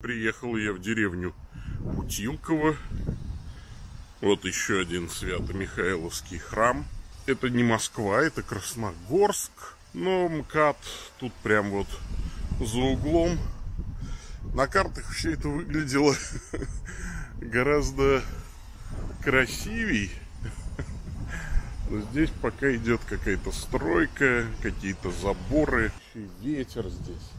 Приехал я в деревню Утилково. Вот еще один Свято-Михайловский храм. Это не Москва, это Красногорск. Но МКАД тут прям вот за углом. На картах все это выглядело гораздо красивей. Но здесь пока идет какая-то стройка, какие-то заборы. Ветер здесь.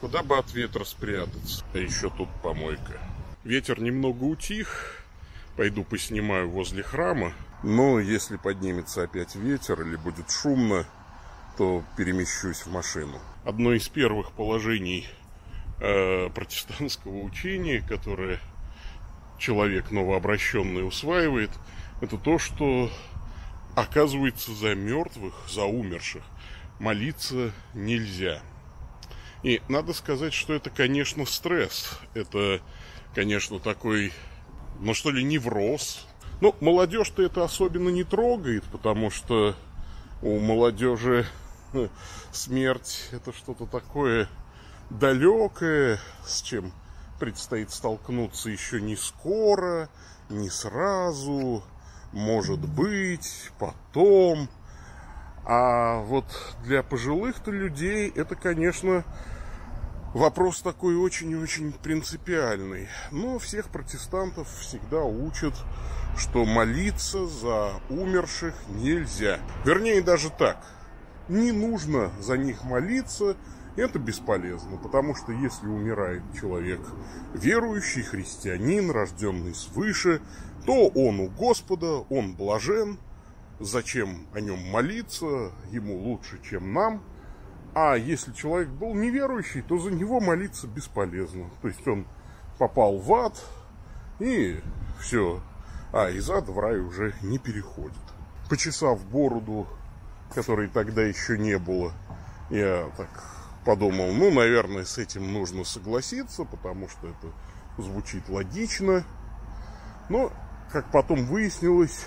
Куда бы от ветра спрятаться? Да еще тут помойка. Ветер немного утих. Пойду поснимаю возле храма. Но если поднимется опять ветер или будет шумно, то перемещусь в машину. Одно из первых положений э, протестантского учения, которое человек новообращенный усваивает, это то, что оказывается за мертвых, за умерших молиться нельзя. И надо сказать, что это, конечно, стресс. Это, конечно, такой, ну что ли, невроз. Ну, молодежь-то это особенно не трогает, потому что у молодежи э, смерть это что-то такое далекое, с чем предстоит столкнуться еще не скоро, не сразу, может быть, потом. А вот для пожилых-то людей это, конечно, вопрос такой очень и очень принципиальный. Но всех протестантов всегда учат, что молиться за умерших нельзя. Вернее, даже так. Не нужно за них молиться, это бесполезно, потому что если умирает человек верующий, христианин, рожденный свыше, то он у Господа, он блажен, зачем о нем молиться, ему лучше, чем нам. А если человек был неверующий, то за него молиться бесполезно. То есть он попал в ад, и все. А из ада в рай уже не переходит. Почесав бороду, которой тогда еще не было, я так подумал, ну, наверное, с этим нужно согласиться, потому что это звучит логично. Но, как потом выяснилось,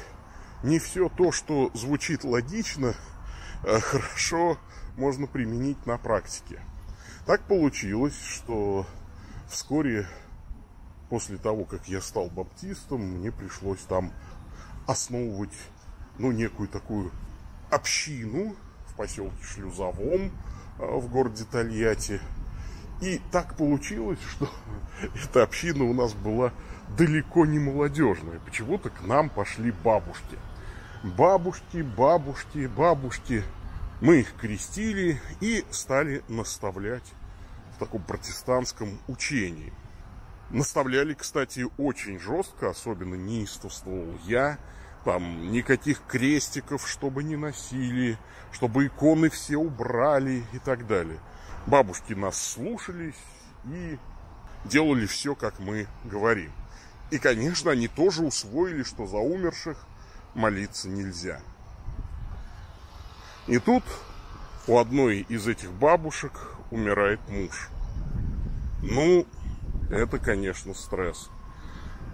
не все то, что звучит логично, а хорошо можно применить на практике. Так получилось, что вскоре после того, как я стал баптистом, мне пришлось там основывать ну, некую такую общину в поселке Шлюзовом а, в городе Тольятти. И так получилось, что эта община у нас была далеко не молодежная. Почему-то к нам пошли бабушки – бабушки, бабушки, бабушки. Мы их крестили и стали наставлять в таком протестантском учении. Наставляли, кстати, очень жестко, особенно неистовствовал я. Там никаких крестиков, чтобы не носили, чтобы иконы все убрали и так далее. Бабушки нас слушались и делали все, как мы говорим. И, конечно, они тоже усвоили, что за умерших – молиться нельзя. И тут у одной из этих бабушек умирает муж. Ну, это, конечно, стресс.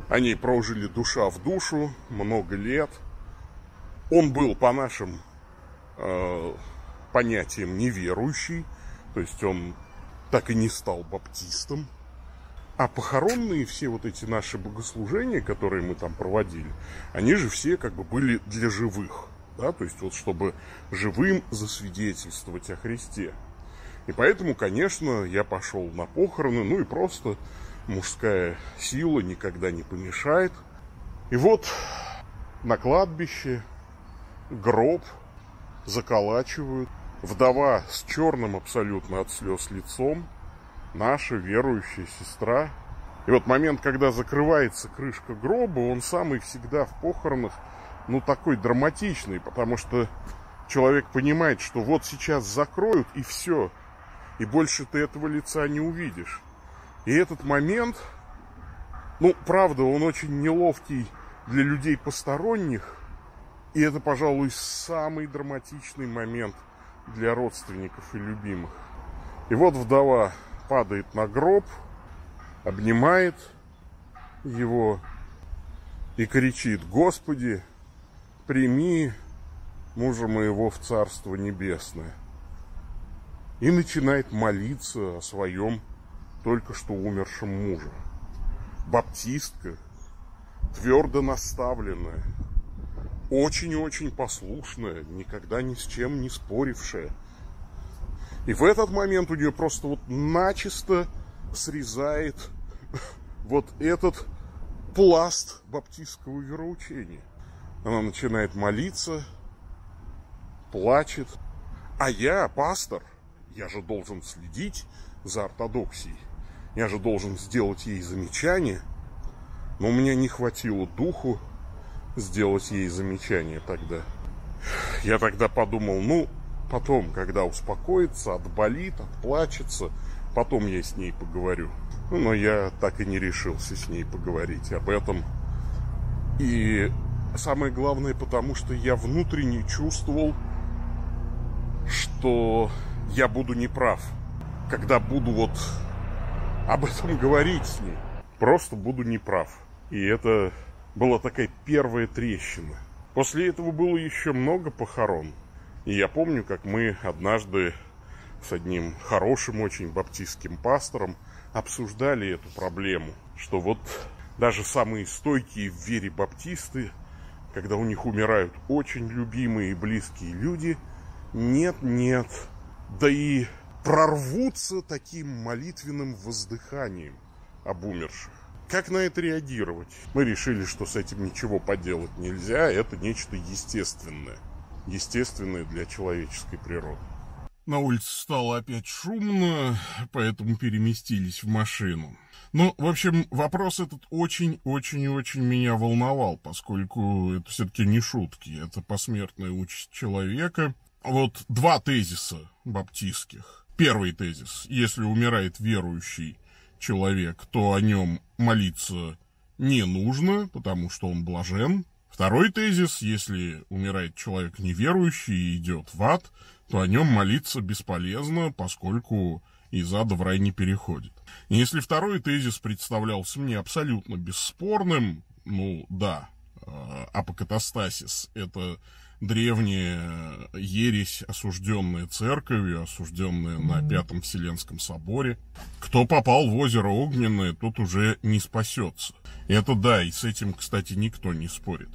Они прожили душа в душу много лет. Он был по нашим э, понятиям неверующий, то есть он так и не стал баптистом. А похоронные все вот эти наши богослужения, которые мы там проводили, они же все как бы были для живых. Да? То есть вот чтобы живым засвидетельствовать о Христе. И поэтому, конечно, я пошел на похороны, ну и просто мужская сила никогда не помешает. И вот на кладбище гроб заколачивают. Вдова с черным абсолютно от слез лицом – наша верующая сестра. И вот момент, когда закрывается крышка гроба, он самый всегда в похоронах, ну, такой драматичный, потому что человек понимает, что вот сейчас закроют и все. И больше ты этого лица не увидишь. И этот момент, ну, правда, он очень неловкий для людей посторонних. И это, пожалуй, самый драматичный момент для родственников и любимых. И вот вдова падает на гроб, обнимает его и кричит, Господи, прими мужа моего в Царство Небесное. И начинает молиться о своем только что умершем муже. Баптистка, твердо наставленная, очень-очень послушная, никогда ни с чем не спорившая – и в этот момент у нее просто вот начисто срезает вот этот пласт баптистского вероучения. Она начинает молиться, плачет. А я, пастор, я же должен следить за ортодоксией. Я же должен сделать ей замечание. Но у меня не хватило духу сделать ей замечание тогда. Я тогда подумал, ну, Потом, когда успокоится, отболит, отплачется, потом я с ней поговорю. Ну, но я так и не решился с ней поговорить об этом. И самое главное, потому что я внутренне чувствовал, что я буду неправ, когда буду вот об этом говорить с ней. Просто буду неправ. И это была такая первая трещина. После этого было еще много похорон. И я помню, как мы однажды с одним хорошим очень баптистским пастором обсуждали эту проблему, что вот даже самые стойкие в вере баптисты, когда у них умирают очень любимые и близкие люди, нет-нет, да и прорвутся таким молитвенным воздыханием об умерших. Как на это реагировать? Мы решили, что с этим ничего поделать нельзя, это нечто естественное естественные для человеческой природы. На улице стало опять шумно, поэтому переместились в машину. Ну, в общем, вопрос этот очень-очень-очень меня волновал, поскольку это все-таки не шутки, это посмертная участь человека. Вот два тезиса баптистских. Первый тезис. Если умирает верующий человек, то о нем молиться не нужно, потому что он блажен, Второй тезис, если умирает человек неверующий и идет в ад, то о нем молиться бесполезно, поскольку из ада в рай не переходит. Если второй тезис представлялся мне абсолютно бесспорным, ну да, э, апокатастасис – это древняя ересь, осужденная церковью, осужденная на Пятом Вселенском соборе. Кто попал в озеро Огненное, тот уже не спасется. Это да, и с этим, кстати, никто не спорит.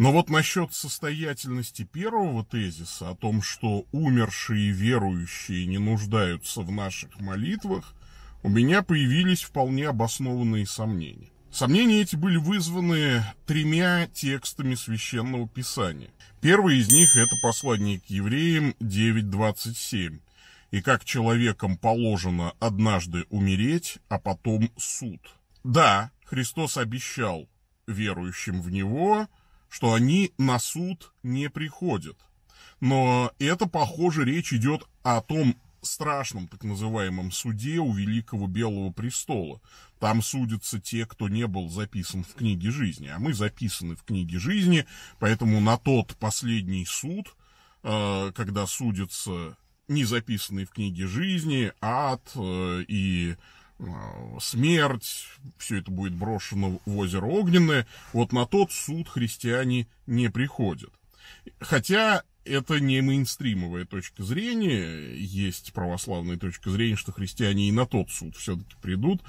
Но вот насчет состоятельности первого тезиса о том, что умершие верующие не нуждаются в наших молитвах, у меня появились вполне обоснованные сомнения. Сомнения эти были вызваны тремя текстами Священного Писания. Первый из них – это послание к евреям 9.27. «И как человекам положено однажды умереть, а потом суд». Да, Христос обещал верующим в Него – что они на суд не приходят. Но это, похоже, речь идет о том страшном так называемом суде у Великого Белого Престола. Там судятся те, кто не был записан в книге жизни, а мы записаны в книге жизни, поэтому на тот последний суд, э, когда судятся не записанные в книге жизни, ад э, и Э, смерть, все это будет брошено в озеро Огненное, вот на тот суд христиане не приходят. Хотя это не мейнстримовая точка зрения, есть православная точка зрения, что христиане и на тот суд все-таки придут,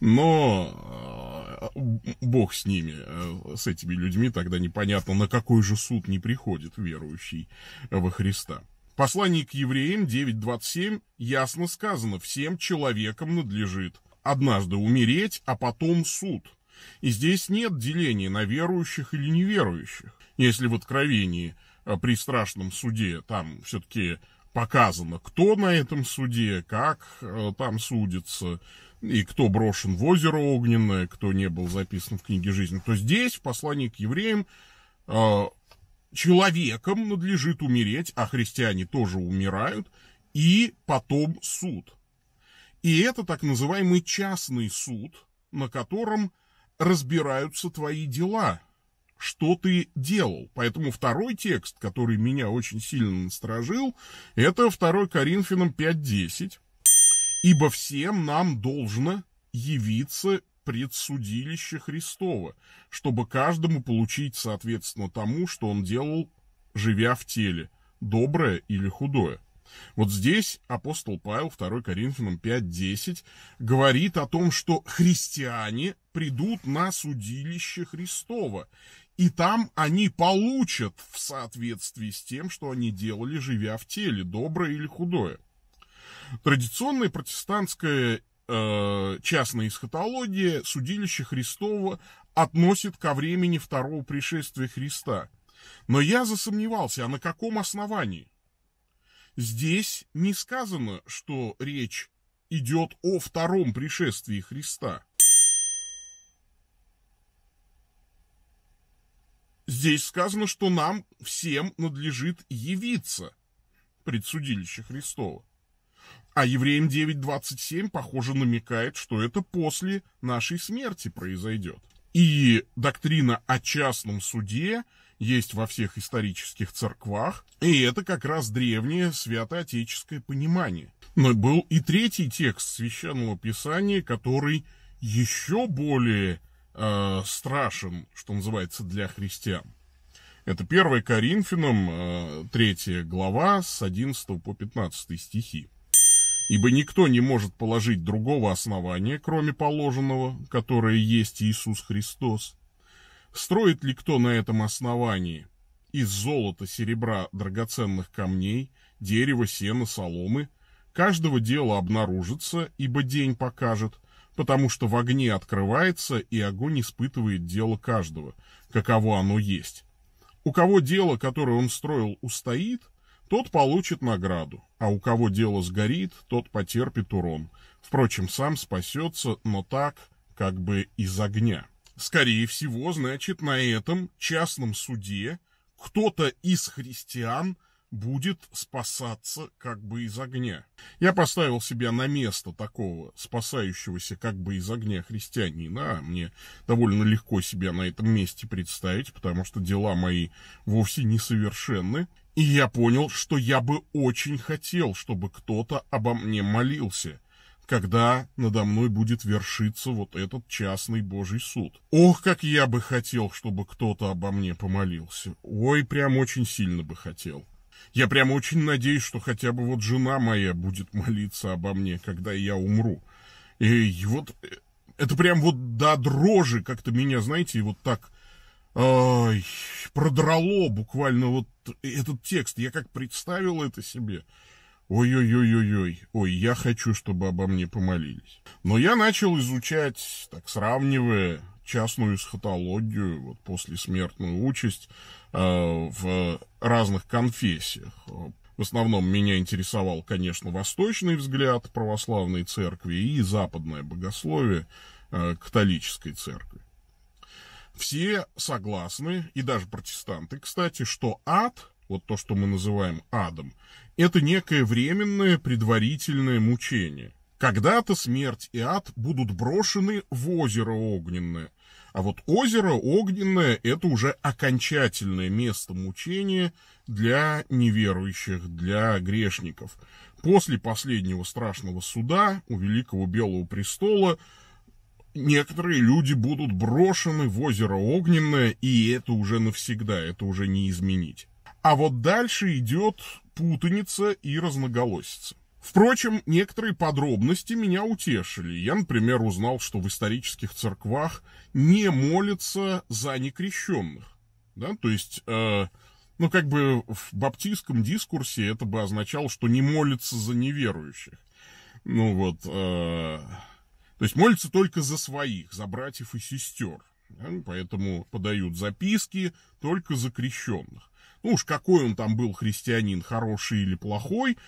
но э, бог с ними, э, с этими людьми, тогда непонятно, на какой же суд не приходит верующий во Христа. Послание к евреям 9.27 ясно сказано, всем человекам надлежит однажды умереть, а потом суд. И здесь нет деления на верующих или неверующих. Если в откровении э, при страшном суде там все-таки показано, кто на этом суде, как э, там судится, и кто брошен в озеро огненное, кто не был записан в книге жизни, то здесь, в послании к евреям, э, человеком надлежит умереть, а христиане тоже умирают, и потом суд. И это так называемый частный суд, на котором разбираются твои дела, что ты делал. Поэтому второй текст, который меня очень сильно насторожил, это 2 Коринфянам 5.10. «Ибо всем нам должно явиться предсудилище Христова, чтобы каждому получить соответственно тому, что он делал, живя в теле, доброе или худое. Вот здесь апостол Павел 2 Коринфянам 5.10 говорит о том, что христиане придут на судилище Христова, и там они получат в соответствии с тем, что они делали, живя в теле, доброе или худое. Традиционная протестантская э, частная эсхатология судилище Христова относит ко времени второго пришествия Христа. Но я засомневался, а на каком основании? Здесь не сказано, что речь идет о втором пришествии Христа. Здесь сказано, что нам всем надлежит явиться предсудилище Христова. А Евреям 9.27, похоже, намекает, что это после нашей смерти произойдет. И доктрина о частном суде есть во всех исторических церквах, и это как раз древнее святоотеческое понимание. Но был и третий текст священного писания, который еще более э, страшен, что называется, для христиан. Это 1 Коринфянам, 3 э, глава, с 11 по 15 стихи. «Ибо никто не может положить другого основания, кроме положенного, которое есть Иисус Христос, Строит ли кто на этом основании? Из золота, серебра, драгоценных камней, дерева, сена, соломы. Каждого дела обнаружится, ибо день покажет, потому что в огне открывается, и огонь испытывает дело каждого, каково оно есть. У кого дело, которое он строил, устоит, тот получит награду, а у кого дело сгорит, тот потерпит урон. Впрочем, сам спасется, но так, как бы из огня. Скорее всего, значит, на этом частном суде кто-то из христиан будет спасаться как бы из огня. Я поставил себя на место такого спасающегося как бы из огня христианина. А мне довольно легко себя на этом месте представить, потому что дела мои вовсе не совершенны, И я понял, что я бы очень хотел, чтобы кто-то обо мне молился когда надо мной будет вершиться вот этот частный Божий суд. Ох, как я бы хотел, чтобы кто-то обо мне помолился. Ой, прям очень сильно бы хотел. Я прям очень надеюсь, что хотя бы вот жена моя будет молиться обо мне, когда я умру. И вот э, это прям вот до дрожи как-то меня, знаете, вот так ой, продрало буквально вот этот текст. Я как представил это себе. Ой-ой-ой-ой-ой, ой, я хочу, чтобы обо мне помолились. Но я начал изучать, так сравнивая частную эсхатологию, вот послесмертную участь э, в разных конфессиях. В основном меня интересовал, конечно, восточный взгляд православной церкви и западное богословие э, католической церкви. Все согласны, и даже протестанты, кстати, что ад, вот то, что мы называем адом, это некое временное предварительное мучение. Когда-то смерть и ад будут брошены в озеро огненное, а вот озеро огненное – это уже окончательное место мучения для неверующих, для грешников. После последнего страшного суда у Великого Белого Престола некоторые люди будут брошены в озеро огненное, и это уже навсегда, это уже не изменить. А вот дальше идет путаница и разноголосица. Впрочем, некоторые подробности меня утешили. Я, например, узнал, что в исторических церквах не молятся за некрещенных. Да? То есть, э, ну, как бы в баптистском дискурсе это бы означало, что не молятся за неверующих. Ну вот, э, то есть молятся только за своих, за братьев и сестер. Да? Поэтому подают записки только за крещенных ну уж какой он там был христианин, хороший или плохой,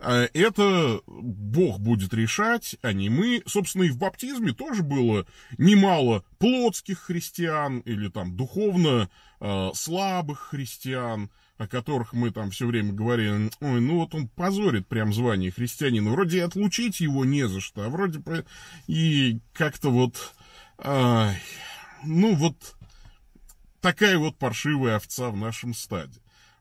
а это Бог будет решать, а не мы. Собственно, и в баптизме тоже было немало плотских христиан или там духовно а, слабых христиан, о которых мы там все время говорили, ой, ну вот он позорит прям звание христианина, вроде отлучить его не за что, а вроде и как-то вот, ай, ну вот такая вот паршивая овца в нашем стаде.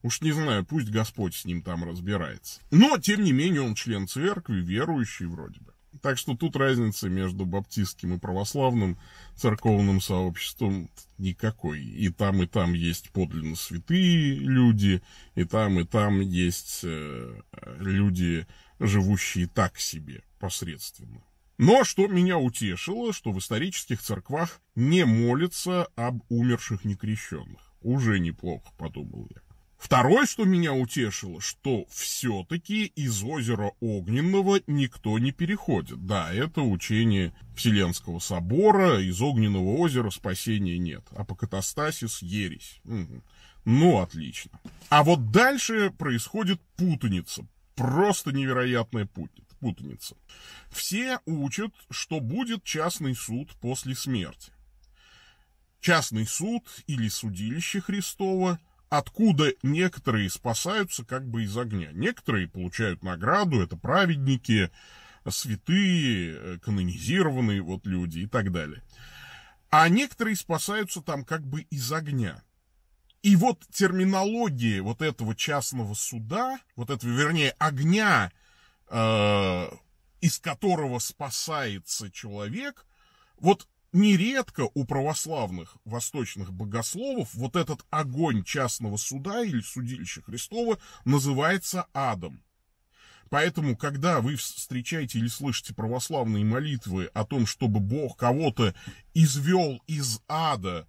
Уж не знаю, пусть Господь с ним там разбирается. Но, тем не менее, он член церкви, верующий вроде бы. Так что тут разницы между баптистским и православным церковным сообществом никакой. И там, и там есть подлинно святые люди, и там, и там есть э, люди, живущие так себе, посредственно. Но что меня утешило, что в исторических церквах не молятся об умерших некрещенных. Уже неплохо, подумал я. Второе, что меня утешило, что все-таки из озера Огненного никто не переходит. Да, это учение Вселенского собора, из Огненного озера спасения нет. Апокатастасис ересь. Угу. Ну, отлично. А вот дальше происходит путаница. Просто невероятная путаница. Все учат, что будет частный суд после смерти. Частный суд или судилище Христова – откуда некоторые спасаются как бы из огня. Некоторые получают награду, это праведники, святые, э, канонизированные вот люди и так далее. А некоторые спасаются там как бы из огня. И вот терминология вот этого частного суда, вот этого, вернее, огня, э, из которого спасается человек, вот нередко у православных восточных богословов вот этот огонь частного суда или судилища Христова называется адом. Поэтому, когда вы встречаете или слышите православные молитвы о том, чтобы Бог кого-то извел из ада,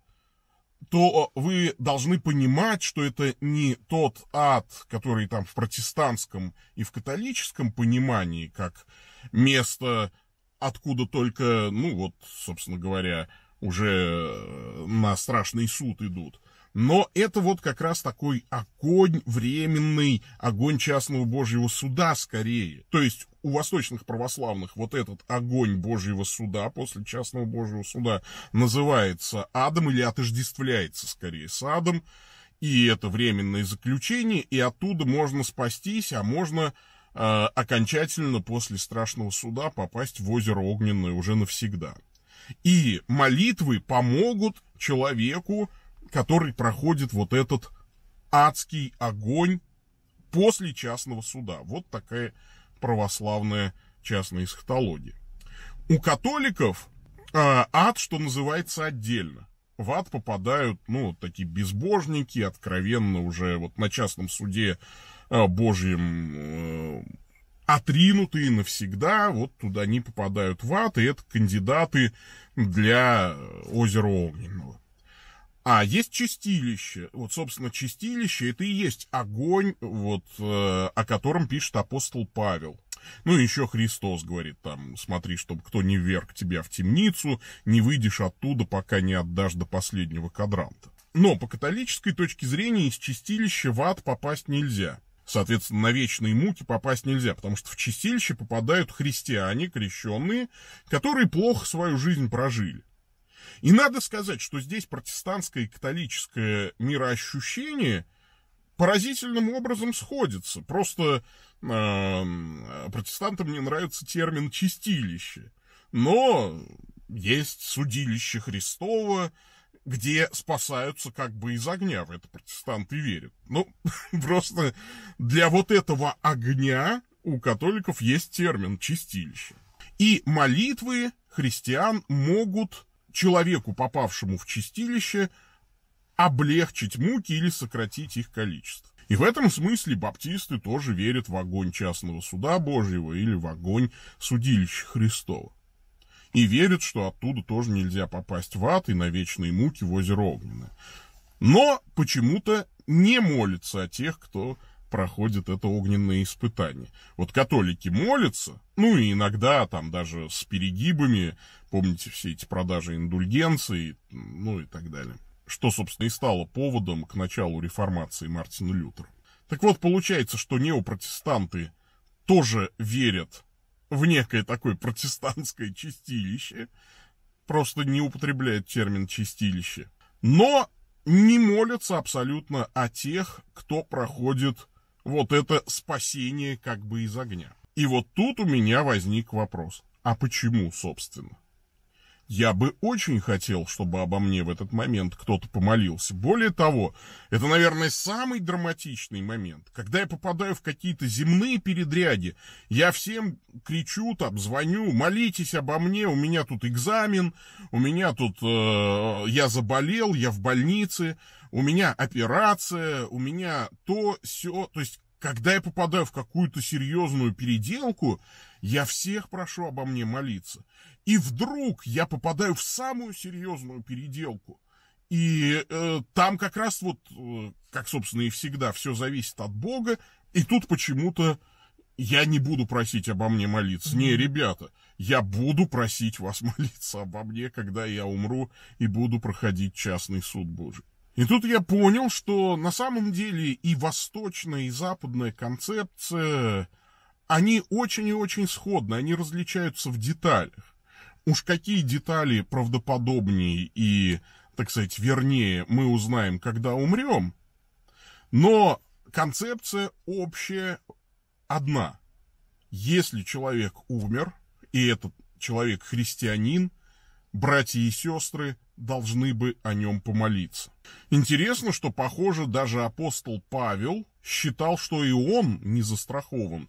то э, вы должны понимать, что это не тот ад, который там в протестантском и в католическом понимании, как место откуда только, ну вот, собственно говоря, уже э, на страшный суд идут. Но это вот как раз такой огонь временный, огонь частного Божьего суда скорее. То есть у восточных православных вот этот огонь Божьего суда после частного Божьего суда называется адом или отождествляется скорее с адом. И это временное заключение, и оттуда можно спастись, а можно Э, окончательно после страшного суда попасть в озеро Огненное уже навсегда. И молитвы помогут человеку, который проходит вот этот адский огонь после частного суда. Вот такая православная частная эсхатология. У католиков э, ад, что называется, отдельно. В ад попадают, ну, такие безбожники, откровенно уже вот на частном суде Э, божьим э, отринутые навсегда, вот туда они попадают в ад, и это кандидаты для э, озера Огненного. А есть чистилище. Вот, собственно, чистилище это и есть огонь, вот, о котором пишет апостол Павел. Ну, еще Христос говорит там, смотри, чтобы кто не вверг тебя в темницу, не выйдешь оттуда, пока не отдашь до последнего кадранта. Но по католической точке зрения из чистилища в ад попасть нельзя. Соответственно, на вечные муки попасть нельзя, потому что в чистилище попадают христиане, крещенные, которые плохо свою жизнь прожили. И надо сказать, что здесь протестантское и католическое мироощущение поразительным образом сходится. Просто э, протестантам не нравится термин «чистилище». Но есть судилище Христово, где спасаются как бы из огня, в это протестанты верят. Ну, просто для вот этого огня у католиков есть термин «чистилище». И молитвы христиан могут человеку, попавшему в чистилище, облегчить муки или сократить их количество. И в этом смысле баптисты тоже верят в огонь частного суда Божьего или в огонь судилища Христова и верит, что оттуда тоже нельзя попасть в ад и на вечные муки в озеро Огненное. Но почему-то не молится о тех, кто проходит это огненное испытание. Вот католики молятся, ну и иногда там даже с перегибами, помните все эти продажи индульгенций, ну и так далее. Что, собственно, и стало поводом к началу реформации Мартина Лютера. Так вот, получается, что неопротестанты тоже верят в некое такое протестантское чистилище, просто не употребляет термин чистилище, но не молятся абсолютно о тех, кто проходит вот это спасение как бы из огня. И вот тут у меня возник вопрос, а почему, собственно? Я бы очень хотел, чтобы обо мне в этот момент кто-то помолился. Более того, это, наверное, самый драматичный момент. Когда я попадаю в какие-то земные передряги, я всем кричу, там, звоню, молитесь обо мне, у меня тут экзамен, у меня тут, э, я заболел, я в больнице, у меня операция, у меня то, все. То есть когда я попадаю в какую-то серьезную переделку, я всех прошу обо мне молиться. И вдруг я попадаю в самую серьезную переделку. И э, там как раз вот, э, как, собственно, и всегда, все зависит от Бога. И тут почему-то я не буду просить обо мне молиться. Не, ребята, я буду просить вас молиться обо мне, когда я умру и буду проходить частный суд Божий. И тут я понял, что на самом деле и восточная, и западная концепция, они очень и очень сходны, они различаются в деталях. Уж какие детали правдоподобнее и, так сказать, вернее, мы узнаем, когда умрем. Но концепция общая одна. Если человек умер, и этот человек христианин, братья и сестры, должны бы о нем помолиться. Интересно, что, похоже, даже апостол Павел считал, что и он не застрахован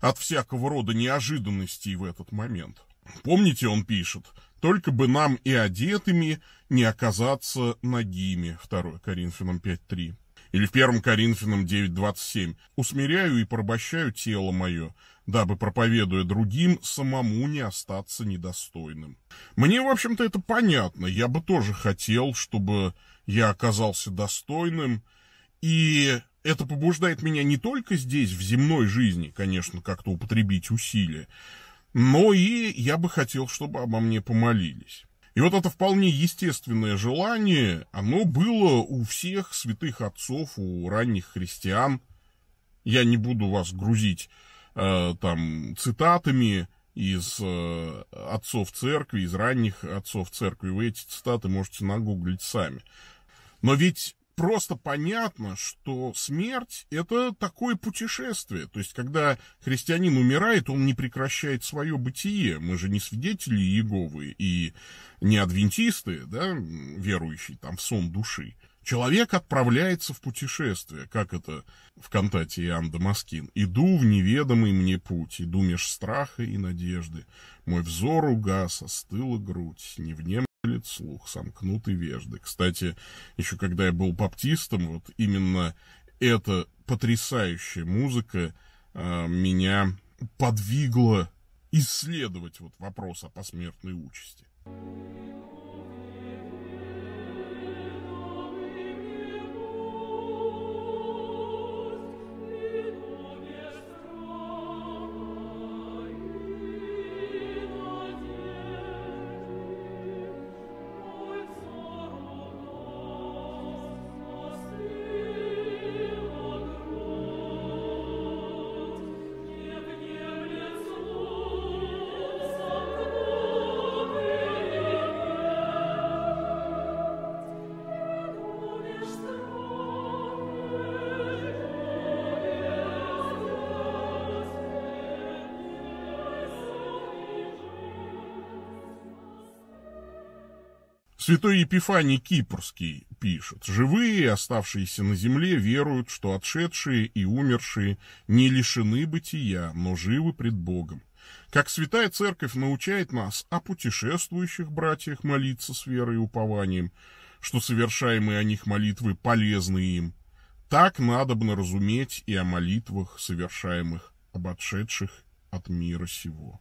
от всякого рода неожиданностей в этот момент. Помните, он пишет, только бы нам и одетыми не оказаться нагими, 2 Коринфянам 5.3. Или в 1 Коринфянам 9.27 «Усмиряю и порабощаю тело мое, дабы, проповедуя другим, самому не остаться недостойным». Мне, в общем-то, это понятно. Я бы тоже хотел, чтобы я оказался достойным. И это побуждает меня не только здесь, в земной жизни, конечно, как-то употребить усилия, но и я бы хотел, чтобы обо мне помолились. И вот это вполне естественное желание, оно было у всех святых отцов, у ранних христиан. Я не буду вас грузить э, там цитатами из э, отцов церкви, из ранних отцов церкви. Вы эти цитаты можете нагуглить сами. Но ведь просто понятно, что смерть – это такое путешествие. То есть, когда христианин умирает, он не прекращает свое бытие. Мы же не свидетели Иеговы и не адвентисты, да, верующие там в сон души. Человек отправляется в путешествие, как это в кантате Иоанн Дамаскин. «Иду в неведомый мне путь, иду меж страха и надежды. Мой взор угас, остыла грудь, не в нем колет слух, сомкнутый вежды. Кстати, еще когда я был баптистом, вот именно эта потрясающая музыка э, меня подвигла исследовать вот вопрос о посмертной участи. Святой Епифаний Кипрский пишет, «Живые, оставшиеся на земле, веруют, что отшедшие и умершие не лишены бытия, но живы пред Богом. Как Святая Церковь научает нас о путешествующих братьях молиться с верой и упованием, что совершаемые о них молитвы полезны им, так надобно разуметь и о молитвах, совершаемых об отшедших от мира сего».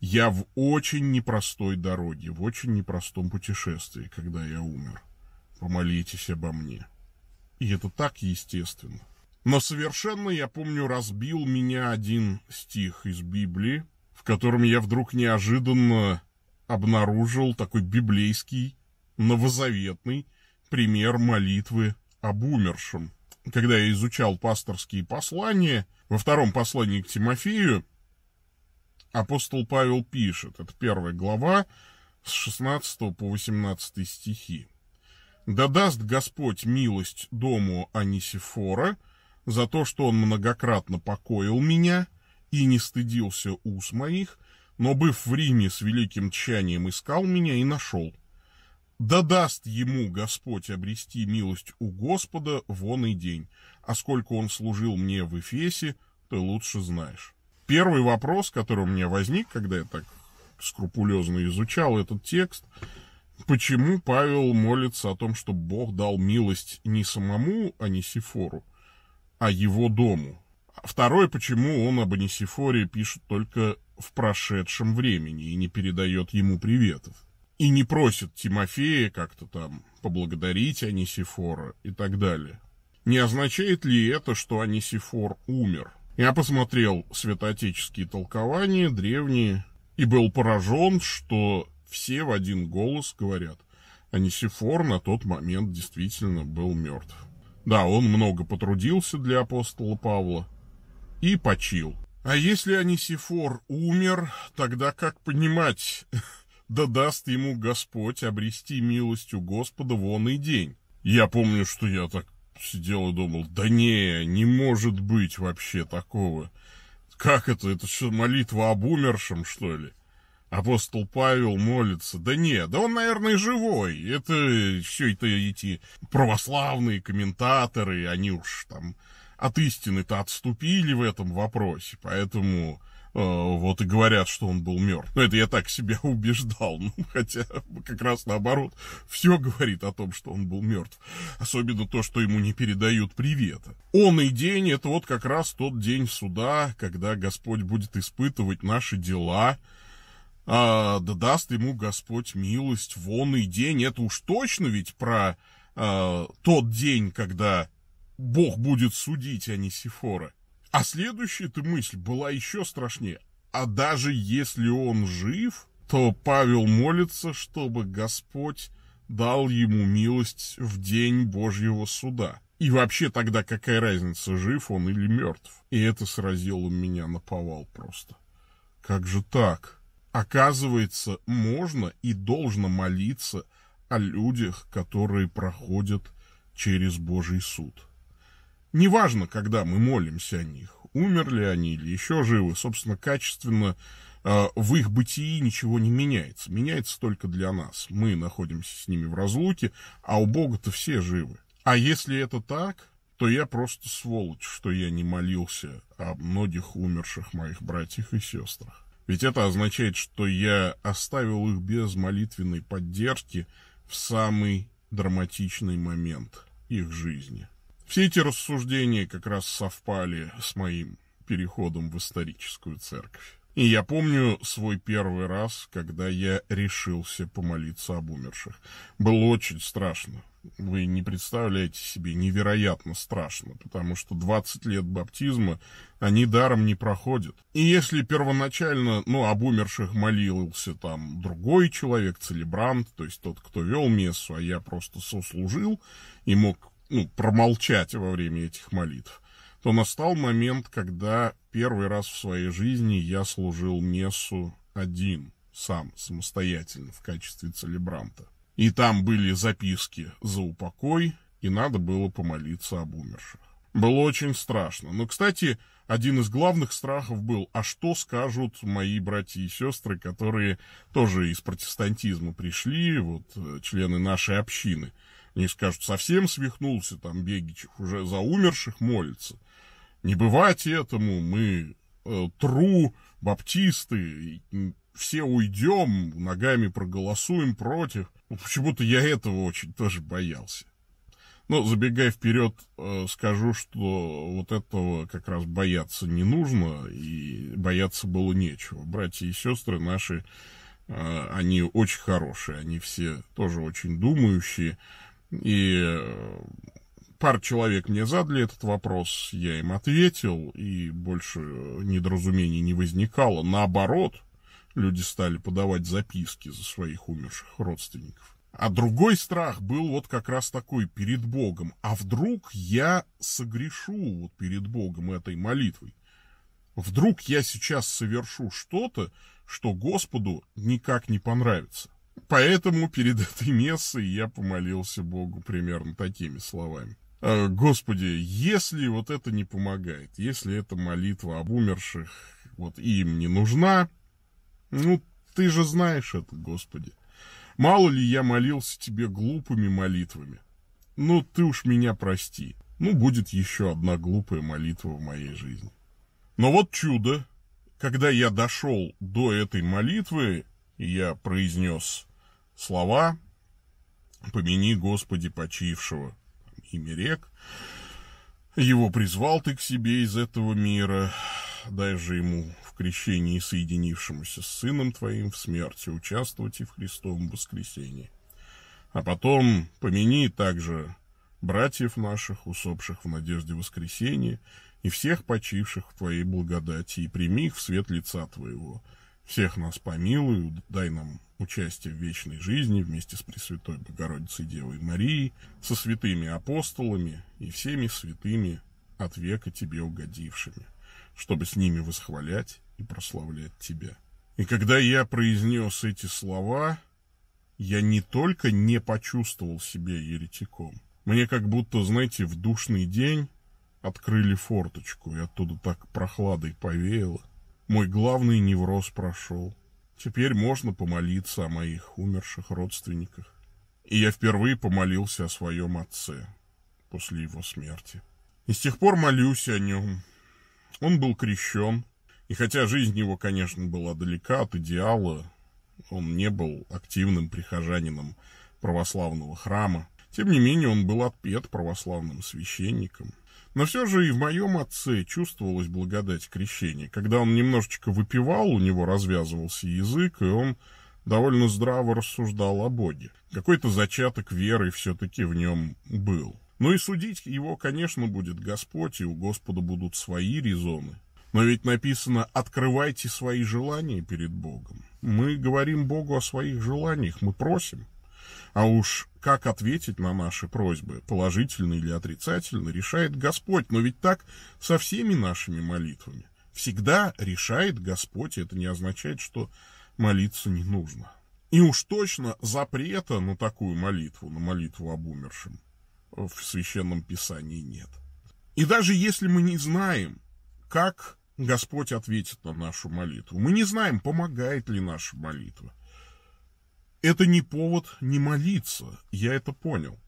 Я в очень непростой дороге, в очень непростом путешествии, когда я умер. Помолитесь обо мне. И это так естественно. Но совершенно, я помню, разбил меня один стих из Библии, в котором я вдруг неожиданно обнаружил такой библейский, новозаветный пример молитвы об умершем. Когда я изучал пасторские послания, во втором послании к Тимофею, апостол Павел пишет, это первая глава, с 16 по 18 стихи. «Да даст Господь милость дому Анисифора за то, что он многократно покоил меня и не стыдился уст моих, но, быв в Риме с великим тщанием, искал меня и нашел. Да даст ему Господь обрести милость у Господа вон и день, а сколько он служил мне в Эфесе, ты лучше знаешь» первый вопрос, который у меня возник, когда я так скрупулезно изучал этот текст, почему Павел молится о том, что Бог дал милость не самому Анисифору, а его дому. Второе, почему он об Анисифоре пишет только в прошедшем времени и не передает ему приветов. И не просит Тимофея как-то там поблагодарить Анисифора и так далее. Не означает ли это, что Анисифор умер – я посмотрел святоотеческие толкования, древние, и был поражен, что все в один голос говорят, а Несифор на тот момент действительно был мертв. Да, он много потрудился для апостола Павла и почил. А если Анисифор умер, тогда как понимать, да даст ему Господь обрести милостью Господа вон и день? Я помню, что я так сидел и думал, да не, не может быть вообще такого. Как это? Это что, молитва об умершем, что ли? Апостол Павел молится. Да не, да он, наверное, живой. Это все это эти православные комментаторы, они уж там от истины-то отступили в этом вопросе, поэтому Э, вот и говорят, что он был мертв. Но ну, это я так себя убеждал, ну, хотя как раз наоборот, все говорит о том, что он был мертв. Особенно то, что ему не передают привета. Он и день, это вот как раз тот день суда, когда Господь будет испытывать наши дела, а, да даст ему Господь милость в он и день. Это уж точно ведь про а, тот день, когда Бог будет судить, а не Сифора. А следующая-то мысль была еще страшнее. А даже если он жив, то Павел молится, чтобы Господь дал ему милость в день Божьего суда. И вообще тогда какая разница, жив он или мертв? И это сразило меня на повал просто. Как же так? Оказывается, можно и должно молиться о людях, которые проходят через Божий суд. Неважно, когда мы молимся о них, умерли они или еще живы, собственно, качественно а, в их бытии ничего не меняется. Меняется только для нас. Мы находимся с ними в разлуке, а у Бога-то все живы. А если это так, то я просто сволочь, что я не молился о многих умерших моих братьях и сестрах. Ведь это означает, что я оставил их без молитвенной поддержки в самый драматичный момент их жизни. Все эти рассуждения как раз совпали с моим переходом в историческую церковь. И я помню свой первый раз, когда я решился помолиться об умерших. Было очень страшно. Вы не представляете себе, невероятно страшно, потому что 20 лет баптизма, они даром не проходят. И если первоначально, ну, об умерших молился там другой человек, целебрант, то есть тот, кто вел мессу, а я просто сослужил и мог ну, промолчать во время этих молитв, то настал момент, когда первый раз в своей жизни я служил мессу один, сам, самостоятельно, в качестве целебранта. И там были записки за упокой, и надо было помолиться об умерших. Было очень страшно. Но, кстати, один из главных страхов был, а что скажут мои братья и сестры, которые тоже из протестантизма пришли, вот э, члены нашей общины – они скажут, совсем свихнулся там Бегичев, уже за умерших молится. Не бывать этому, мы э, тру, баптисты, все уйдем, ногами проголосуем против. Ну, почему-то я этого очень тоже боялся. Но забегая вперед, э, скажу, что вот этого как раз бояться не нужно, и бояться было нечего. Братья и сестры наши, э, они очень хорошие, они все тоже очень думающие, и э, пар человек мне задали этот вопрос, я им ответил, и больше э, недоразумений не возникало. Наоборот, люди стали подавать записки за своих умерших родственников. А другой страх был вот как раз такой перед Богом. А вдруг я согрешу вот перед Богом этой молитвой? Вдруг я сейчас совершу что-то, что Господу никак не понравится? Поэтому перед этой мессой я помолился Богу примерно такими словами. «Э, Господи, если вот это не помогает, если эта молитва об умерших вот им не нужна, ну, ты же знаешь это, Господи. Мало ли я молился тебе глупыми молитвами. Ну, ты уж меня прости. Ну, будет еще одна глупая молитва в моей жизни. Но вот чудо, когда я дошел до этой молитвы, я произнес слова «Помяни, Господи, почившего» имя рек. Его призвал ты к себе из этого мира, дай же ему в крещении, соединившемуся с Сыном Твоим в смерти, участвовать и в Христовом воскресении. А потом помяни также братьев наших, усопших в надежде воскресения, и всех почивших в Твоей благодати, и прими их в свет лица Твоего всех нас помилуй, дай нам участие в вечной жизни вместе с Пресвятой Богородицей Девой Марией, со святыми апостолами и всеми святыми от века Тебе угодившими, чтобы с ними восхвалять и прославлять Тебя. И когда я произнес эти слова, я не только не почувствовал себя еретиком, мне как будто, знаете, в душный день открыли форточку, и оттуда так прохладой повеяло. Мой главный невроз прошел. Теперь можно помолиться о моих умерших родственниках. И я впервые помолился о своем отце после его смерти. И с тех пор молюсь о нем. Он был крещен, и хотя жизнь его, конечно, была далека от идеала, он не был активным прихожанином православного храма, тем не менее он был отпет православным священником. Но все же и в моем отце чувствовалась благодать крещения. Когда он немножечко выпивал, у него развязывался язык, и он довольно здраво рассуждал о Боге. Какой-то зачаток веры все-таки в нем был. Ну и судить его, конечно, будет Господь, и у Господа будут свои резоны. Но ведь написано «открывайте свои желания перед Богом». Мы говорим Богу о своих желаниях, мы просим. А уж как ответить на наши просьбы, положительно или отрицательно, решает Господь. Но ведь так со всеми нашими молитвами. Всегда решает Господь, и это не означает, что молиться не нужно. И уж точно запрета на такую молитву, на молитву об умершем, в Священном Писании нет. И даже если мы не знаем, как Господь ответит на нашу молитву, мы не знаем, помогает ли наша молитва, это не повод не молиться, я это понял.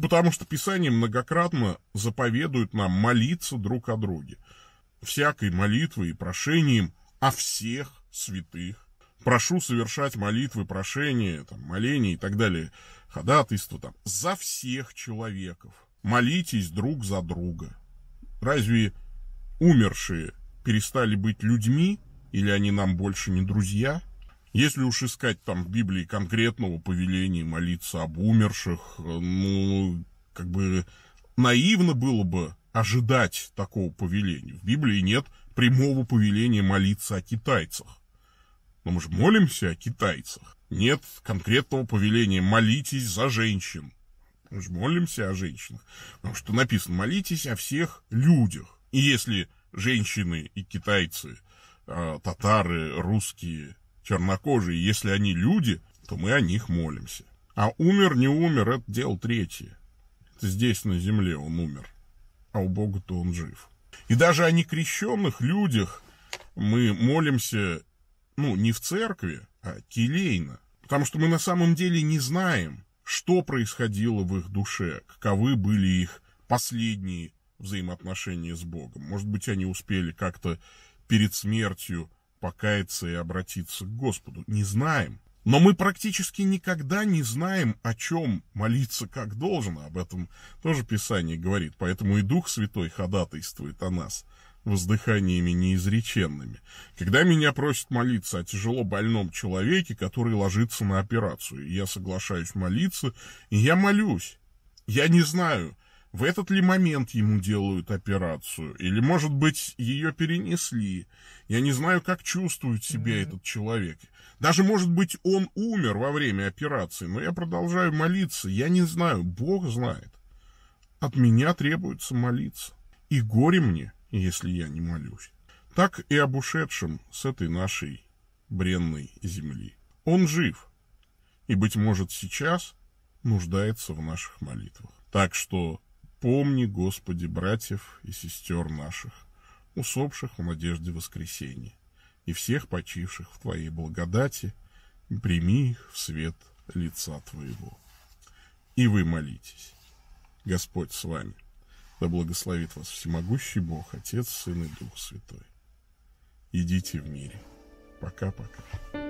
Потому что Писание многократно заповедует нам молиться друг о друге. Всякой молитвой и прошением о всех святых. Прошу совершать молитвы, прошения, там, моления и так далее, ходатайство там, за всех человеков. Молитесь друг за друга. Разве умершие перестали быть людьми, или они нам больше не друзья? Если уж искать там в Библии конкретного повеления молиться об умерших, э, ну, ну, как бы наивно было бы ожидать такого повеления. В Библии нет прямого повеления молиться о китайцах. Но мы же молимся о китайцах. Нет конкретного повеления молитесь за женщин. Мы же молимся о женщинах. Потому что написано молитесь о всех людях. И если женщины и китайцы, э, татары, русские, чернокожие, если они люди, то мы о них молимся. А умер, не умер, это дело третье. Это здесь, на земле, он умер. А у Бога-то он жив. И даже о некрещенных людях мы молимся, ну, не в церкви, а келейно. Потому что мы на самом деле не знаем, что происходило в их душе, каковы были их последние взаимоотношения с Богом. Может быть, они успели как-то перед смертью покаяться и обратиться к Господу. Не знаем. Но мы практически никогда не знаем, о чем молиться как должно. Об этом тоже Писание говорит. Поэтому и Дух Святой ходатайствует о нас воздыханиями неизреченными. Когда меня просят молиться о тяжело больном человеке, который ложится на операцию, я соглашаюсь молиться, и я молюсь. Я не знаю, в этот ли момент ему делают операцию, или, может быть, ее перенесли. Я не знаю, как чувствует себя mm-hmm. этот человек. Даже, может быть, он умер во время операции, но я продолжаю молиться. Я не знаю, Бог знает. От меня требуется молиться. И горе мне, если я не молюсь. Так и об ушедшем с этой нашей бренной земли. Он жив. И, быть может, сейчас нуждается в наших молитвах. Так что Помни, Господи, братьев и сестер наших, усопших в надежде воскресения, и всех почивших в Твоей благодати, прими их в свет лица Твоего. И вы молитесь. Господь с вами. Да благословит вас всемогущий Бог, Отец, Сын и Дух Святой. Идите в мире. Пока-пока.